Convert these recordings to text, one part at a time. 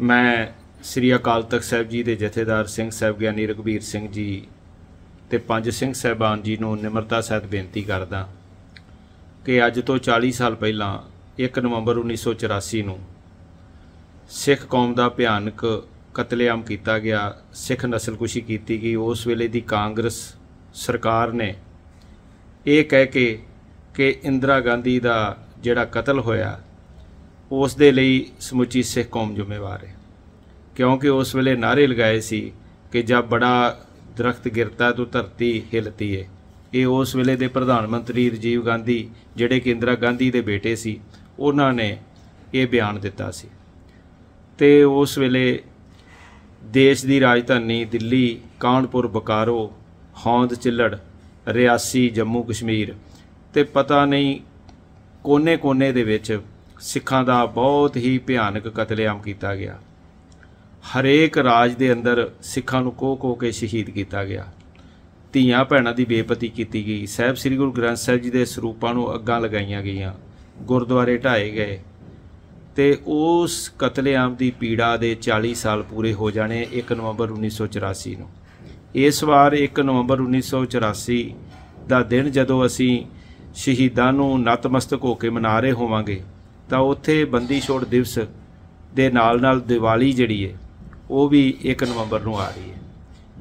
ਮੈਂ ਸ੍ਰੀ ਅਕਾਲ ਤਖਤ ਸਾਹਿਬ ਜੀ ਦੇ ਜਥੇਦਾਰ ਸਿੰਘ ਸਾਹਿਬ ਗਿਆਨੀ ਰਘਬੀਰ ਸਿੰਘ ਜੀ ਤੇ ਪੰਜ ਸਿੰਘ ਸਹਿਬਾਨ ਜੀ ਨੂੰ ਨਿਮਰਤਾ ਸਹਿਤ ਬੇਨਤੀ ਕਰਦਾ ਕਿ ਅੱਜ ਤੋਂ 40 ਸਾਲ ਪਹਿਲਾਂ 1 ਨਵੰਬਰ 1984 ਨੂੰ ਸਿੱਖ ਕੌਮ ਦਾ ਭਿਆਨਕ ਕਤਲੇਆਮ ਕੀਤਾ ਗਿਆ ਸਿੱਖ ਨਸਲਕੁਸ਼ੀ ਕੀਤੀ ਗਈ ਉਸ ਵੇਲੇ ਦੀ ਕਾਂਗਰਸ ਸਰਕਾਰ ਨੇ ਇਹ ਕਹਿ ਕੇ ਕਿ ਇੰਦਰਾ ਗਾਂਧੀ ਦਾ ਜਿਹੜਾ ਕਤਲ ਹੋਇਆ ਉਸ ਦੇ ਲਈ ਸਮੁੱਚੀ ਸਿੱਖ ਕੌਮ ਜ਼ਿੰਮੇਵਾਰ ਹੈ ਕਿਉਂਕਿ ਉਸ ਵੇਲੇ ਨਾਰੇ ਲਗਾਏ ਸੀ ਕਿ ਜਦ ਬੜਾ ਦਰਖਤ ਗਿਰਤਾ ਤਾਂ ਧਰਤੀ ਹਿਲਤੀ ਹੈ ਇਹ ਉਸ ਵੇਲੇ ਦੇ ਪ੍ਰਧਾਨ ਮੰਤਰੀ ਰਜੀਵ ਗਾਂਧੀ ਜਿਹੜੇ ਕਿ ਇੰਦਰਾ ਗਾਂਧੀ ਦੇ ਬੇਟੇ ਸੀ ਉਹਨਾਂ ਨੇ ਇਹ ਬਿਆਨ ਦਿੱਤਾ ਸੀ ਤੇ ਉਸ ਵੇਲੇ ਦੇਸ਼ ਦੀ ਰਾਜਧਾਨੀ ਦਿੱਲੀ ਕਾਨਪੁਰ ਬਕਾਰੋ ਹੌਂਦ ਚਿੱਲੜ ਰਿਆਸੀ ਜੰਮੂ ਕਸ਼ਮੀਰ ਤੇ ਪਤਾ ਨਹੀਂ ਕੋਨੇ-ਕੋਨੇ ਦੇ ਵਿੱਚ ਸਿੱਖਾਂ ਦਾ ਬਹੁਤ ਹੀ ਭਿਆਨਕ ਕਤਲੇਆਮ ਕੀਤਾ ਗਿਆ ਹਰੇਕ ਰਾਜ ਦੇ ਅੰਦਰ ਸਿੱਖਾਂ ਨੂੰ ਕੋਹ ਕੋ ਕੇ ਸ਼ਹੀਦ ਕੀਤਾ ਗਿਆ ਧੀਆਂ ਭੈਣਾਂ ਦੀ ਬੇਪਤੀ ਕੀਤੀ ਗਈ ਸਹਿਬ ਸ੍ਰੀ ਗੁਰੂ ਗ੍ਰੰਥ ਸਾਹਿਬ ਜੀ ਦੇ ਸਰੂਪਾਂ ਨੂੰ ਅੱਗਾਂ ਲਗਾਈਆਂ ਗਈਆਂ ਗੁਰਦੁਆਰੇ ਢਾਏ ਗਏ ਤੇ ਉਸ ਕਤਲੇਆਮ ਦੀ ਪੀੜਾ ਦੇ 40 ਸਾਲ ਪੂਰੇ ਹੋ ਜਾਣੇ 1 ਨਵੰਬਰ 1984 ਨੂੰ ਇਸ ਵਾਰ 1 ਨਵੰਬਰ 1984 ਦਾ ਦਿਨ ਜਦੋਂ ਅਸੀਂ ਸ਼ਹੀਦਾਂ ਨੂੰ ਨਤਮਸਤਕ ਹੋ ਕੇ ਮਨਾ ਰਹੇ ਹੋਵਾਂਗੇ ਤਾਂ ਉੱਥੇ ਬੰਦੀ ਛੋੜ ਦਿਵਸ ਦੇ ਨਾਲ ਨਾਲ ਦੀਵਾਲੀ ਜਿਹੜੀ ਹੈ ਉਹ ਵੀ 1 ਨਵੰਬਰ ਨੂੰ ਆ ਰਹੀ ਹੈ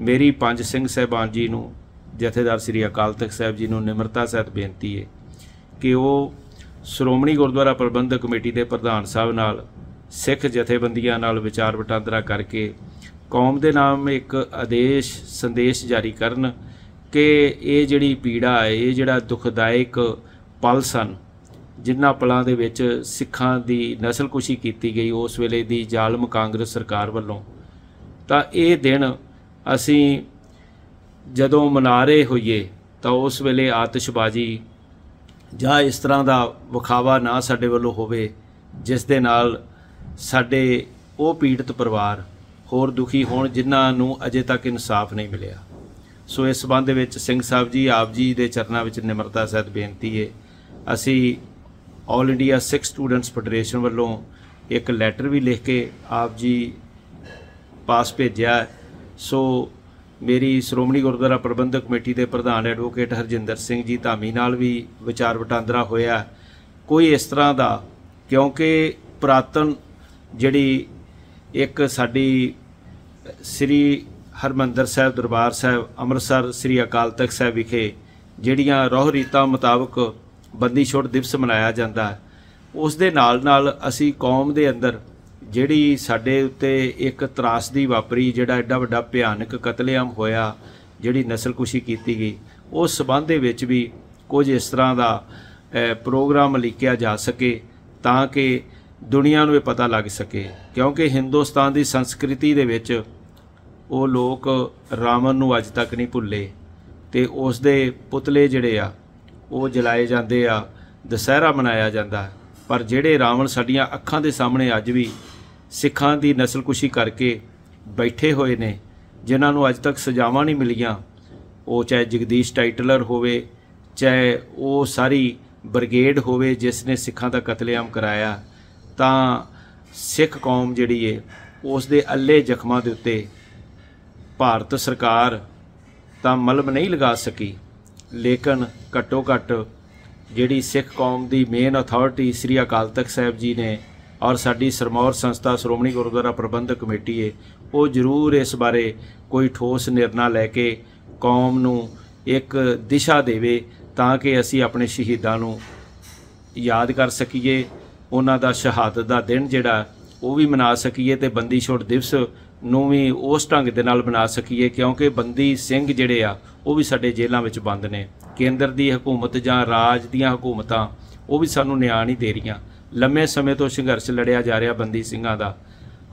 ਮੇਰੀ ਪੰਜ ਸਿੰਘ ਸਹਿਬਾਨ ਜੀ ਨੂੰ ਜਥੇਦਾਰ ਸ੍ਰੀ ਅਕਾਲ ਤਖਤ ਸਾਹਿਬ ਜੀ ਨੂੰ ਨਿਮਰਤਾ ਸਹਿਤ ਬੇਨਤੀ ਹੈ ਕਿ ਉਹ ਸ਼੍ਰੋਮਣੀ ਗੁਰਦੁਆਰਾ ਪ੍ਰਬੰਧਕ ਕਮੇਟੀ ਦੇ ਪ੍ਰਧਾਨ ਸਾਹਿਬ ਨਾਲ ਸਿੱਖ ਜਥੇਬੰਦੀਆਂ ਨਾਲ ਵਿਚਾਰ ਵਟਾਂਦਰਾ ਕਰਕੇ ਕੌਮ ਦੇ ਨਾਮ ਇੱਕ ਆਦੇਸ਼ ਸੰਦੇਸ਼ ਜਾਰੀ ਕਰਨ ਕਿ ਇਹ ਜਿਹੜੀ ਪੀੜਾ ਹੈ ਇਹ ਜਿਹੜਾ ਦੁਖਦਾਇਕ ਪਲ ਸਨ ਜਿਨ੍ਹਾਂ ਪਲਾਂ ਦੇ ਵਿੱਚ ਸਿੱਖਾਂ ਦੀ ਨਸਲਕੁਸ਼ੀ ਕੀਤੀ ਗਈ ਉਸ ਵੇਲੇ ਦੀ ਜ਼ਾਲਮ ਕਾਂਗਰਸ ਸਰਕਾਰ ਵੱਲੋਂ ਤਾਂ ਇਹ ਦਿਨ ਅਸੀਂ ਜਦੋਂ ਮਨਾ ਰਹੇ ਹੋਈਏ ਤਾਂ ਉਸ ਵੇਲੇ ਆਤਿਸ਼ਬਾਜ਼ੀ ਜਾਂ ਇਸ ਤਰ੍ਹਾਂ ਦਾ ਵਿਖਾਵਾ ਨਾ ਸਾਡੇ ਵੱਲੋਂ ਹੋਵੇ ਜਿਸ ਦੇ ਨਾਲ ਸਾਡੇ ਉਹ ਪੀੜਤ ਪਰਿਵਾਰ ਹੋਰ ਦੁਖੀ ਹੋਣ ਜਿਨ੍ਹਾਂ ਨੂੰ ਅਜੇ ਤੱਕ ਇਨਸਾਫ ਨਹੀਂ ਮਿਲਿਆ ਸੋ ਇਸ ਸੰਬੰਧ ਵਿੱਚ ਸਿੰਘ ਸਾਹਿਬ ਜੀ ਆਪ ਜੀ ਦੇ ਚਰਨਾਂ ਵਿੱਚ ਨਿਮਰਤਾ ਸਹਿਤ ਬੇਨਤੀ ਹੈ ਅਸੀਂ all India Sikh students federation ਵੱਲੋਂ ਇੱਕ ਲੈਟਰ ਵੀ ਲਿਖ ਕੇ ਆਪ ਜੀ ਪਾਸ ਭੇਜਿਆ ਸੋ ਮੇਰੀ ਸ਼੍ਰੋਮਣੀ ਗੁਰਦੁਆਰਾ ਪ੍ਰਬੰਧਕ ਕਮੇਟੀ ਦੇ ਪ੍ਰਧਾਨ ਐਡਵੋਕੇਟ ਹਰਜਿੰਦਰ ਸਿੰਘ ਜੀ ਧਾਮੀ ਨਾਲ ਵੀ ਵਿਚਾਰ ਵਟਾਂਦਰਾ ਹੋਇਆ ਕੋਈ ਇਸ ਤਰ੍ਹਾਂ ਦਾ ਕਿਉਂਕਿ ਪ੍ਰਾਤਨ ਜਿਹੜੀ ਇੱਕ ਸਾਡੀ ਸ੍ਰੀ ਹਰਮੰਦਰ ਸਾਹਿਬ ਦਰਬਾਰ ਸਾਹਿਬ ਅੰਮ੍ਰਿਤਸਰ ਸ੍ਰੀ ਅਕਾਲ ਤਖਤ ਸਾਹਿਬ ਵਿਖੇ ਜਿਹੜੀਆਂ ਰੋਹ ਰੀਤਾ ਮੁਤਾਬਕ ਬੰਦੀ ਛੋੜ ਦਿਵਸ ਮਨਾਇਆ ਜਾਂਦਾ ਹੈ ਉਸ ਦੇ ਨਾਲ ਨਾਲ ਅਸੀਂ ਕੌਮ ਦੇ ਅੰਦਰ ਜਿਹੜੀ ਸਾਡੇ ਉੱਤੇ ਇੱਕ ਤਰਾਸਦੀ ਵਾਪਰੀ ਜਿਹੜਾ ਐਡਾ ਵੱਡਾ ਭਿਆਨਕ ਕਤਲੇਆਮ ਹੋਇਆ ਜਿਹੜੀ ਨਸਲਕੁਸ਼ੀ ਕੀਤੀ ਗਈ ਉਸ ਸਬੰਧ ਦੇ ਵਿੱਚ ਵੀ ਕੁਝ ਇਸ ਤਰ੍ਹਾਂ ਦਾ ਪ੍ਰੋਗਰਾਮ ਲਿਖਿਆ ਜਾ ਸਕੇ ਤਾਂ ਕਿ ਦੁਨੀਆ ਨੂੰ ਇਹ ਪਤਾ ਲੱਗ ਸਕੇ ਕਿਉਂਕਿ ਹਿੰਦੁਸਤਾਨ ਦੀ ਸੰਸਕ੍ਰਿਤੀ ਦੇ ਵਿੱਚ ਉਹ ਲੋਕ ਰਾਵਣ ਨੂੰ ਅੱਜ ਤੱਕ ਨਹੀਂ ਭੁੱਲੇ ਤੇ ਉਸ ਦੇ ਪੁਤਲੇ ਜਿਹੜੇ ਆ ਉਹ ਜਲਾਏ ਜਾਂਦੇ ਆ ਦੁਸਹਿਰਾ ਮਨਾਇਆ ਜਾਂਦਾ ਪਰ ਜਿਹੜੇ ਰਾਵਣ ਸਾਡੀਆਂ ਅੱਖਾਂ ਦੇ ਸਾਹਮਣੇ ਅੱਜ ਵੀ ਸਿੱਖਾਂ ਦੀ ਨਸਲਕੁਸ਼ੀ ਕਰਕੇ ਬੈਠੇ ਹੋਏ ਨੇ ਜਿਨ੍ਹਾਂ ਨੂੰ ਅੱਜ ਤੱਕ ਸਜ਼ਾਵਾਂ ਨਹੀਂ ਮਿਲੀਆਂ ਉਹ ਚਾਹੇ ਜਗਦੀਸ਼ ਟਾਈਟਲਰ ਹੋਵੇ ਚਾਹੇ ਉਹ ਸਾਰੀ ਬ੍ਰਿਗੇਡ ਹੋਵੇ ਜਿਸ ਨੇ ਸਿੱਖਾਂ ਦਾ ਕਤਲੇਆਮ ਕਰਾਇਆ ਤਾਂ ਸਿੱਖ ਕੌਮ ਜਿਹੜੀ ਏ ਉਸ ਦੇ ਅੱਲੇ ਜ਼ਖਮਾਂ ਦੇ ਉੱਤੇ ਭਾਰਤ ਸਰਕਾਰ ਤਾਂ ਮਲਮ ਨਹੀਂ ਲਗਾ ਸਕੀ ਲੇਕਿਨ ਘੱਟੋ ਘੱਟ ਜਿਹੜੀ ਸਿੱਖ ਕੌਮ ਦੀ ਮੇਨ ਅਥਾਰਟੀ ਸ੍ਰੀ ਅਕਾਲ ਤਖਤ ਸਾਹਿਬ ਜੀ ਨੇ ਔਰ ਸਾਡੀ ਸਰਮੌਰ ਸੰਸਥਾ ਸ਼੍ਰੋਮਣੀ ਗੁਰਦੁਆਰਾ ਪ੍ਰਬੰਧਕ ਕਮੇਟੀ ਏ ਉਹ ਜ਼ਰੂਰ ਇਸ ਬਾਰੇ ਕੋਈ ਠੋਸ ਨਿਰਣਾ ਲੈ ਕੇ ਕੌਮ ਨੂੰ ਇੱਕ ਦਿਸ਼ਾ ਦੇਵੇ ਤਾਂ ਕਿ ਅਸੀਂ ਆਪਣੇ ਸ਼ਹੀਦਾਂ ਨੂੰ ਯਾਦ ਕਰ ਸਕੀਏ ਉਹਨਾਂ ਦਾ ਸ਼ਹਾਦਤ ਦਾ ਦਿਨ ਜਿਹੜਾ ਉਹ ਵੀ ਮਨਾ ਸਕੀਏ ਤੇ ਬੰਦੀ ਛੋੜ ਦਿਵਸ ਨੂੰ ਵੀ ਉਸ ਢੰਗ ਦੇ ਨਾਲ ਬਣਾ ਸਕੀਏ ਕਿਉਂਕਿ ਬੰਦੀ ਸਿੰਘ ਜਿਹੜੇ ਆ ਉਹ ਵੀ ਸਾਡੇ ਜੇਲ੍ਹਾਂ ਵਿੱਚ ਬੰਦ ਨੇ ਕੇਂਦਰ ਦੀ ਹਕੂਮਤ ਜਾਂ ਰਾਜ ਦੀਆਂ ਹਕੂਮਤਾਂ ਉਹ ਵੀ ਸਾਨੂੰ ਨਿਆਂ ਨਹੀਂ ਦੇ ਰਹੀਆਂ ਲੰਮੇ ਸਮੇਂ ਤੋਂ ਸੰਘਰਸ਼ ਲੜਿਆ ਜਾ ਰਿਹਾ ਬੰਦੀ ਸਿੰਘਾਂ ਦਾ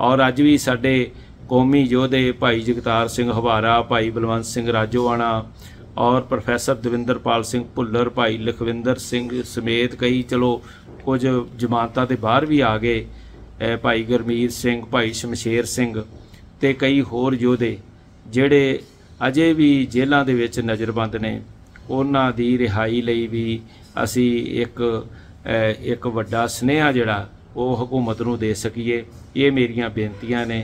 ਔਰ ਅੱਜ ਵੀ ਸਾਡੇ ਕੌਮੀ ਯੋਧੇ ਭਾਈ ਜਗਤਾਰ ਸਿੰਘ ਹਵਾਰਾ ਭਾਈ ਬਲਵੰਤ ਸਿੰਘ ਰਾਜੋਆਣਾ ਔਰ ਪ੍ਰੋਫੈਸਰ ਦਵਿੰਦਰਪਾਲ ਸਿੰਘ ਭੁੱਲਰ ਭਾਈ ਲਖਵਿੰਦਰ ਸਿੰਘ ਸਮੇਤ ਕਈ ਚਲੋ ਕੁਝ ਜਮਾਨਤਾਂ ਤੇ ਬਾਹਰ ਵੀ ਆ ਗਏ ਭਾਈ ਗਰਮੀਰ ਸਿੰਘ ਭਾਈ ਸ਼ਮਸ਼ੇਰ ਸਿੰਘ ਤੇ ਕਈ ਹੋਰ ਯੋਧੇ ਜਿਹੜੇ ਅਜੇ ਵੀ ਜੇਲ੍ਹਾਂ ਦੇ ਵਿੱਚ ਨਜ਼ਰਬੰਦ ਨੇ ਉਹਨਾਂ ਦੀ ਰਿਹਾਈ ਲਈ ਵੀ ਅਸੀਂ ਇੱਕ ਇੱਕ ਵੱਡਾ ਸਨੇਹਾ ਜਿਹੜਾ ਉਹ ਹਕੂਮਤ ਨੂੰ ਦੇ ਸਕੀਏ ਇਹ ਮੇਰੀਆਂ ਬੇਨਤੀਆਂ ਨੇ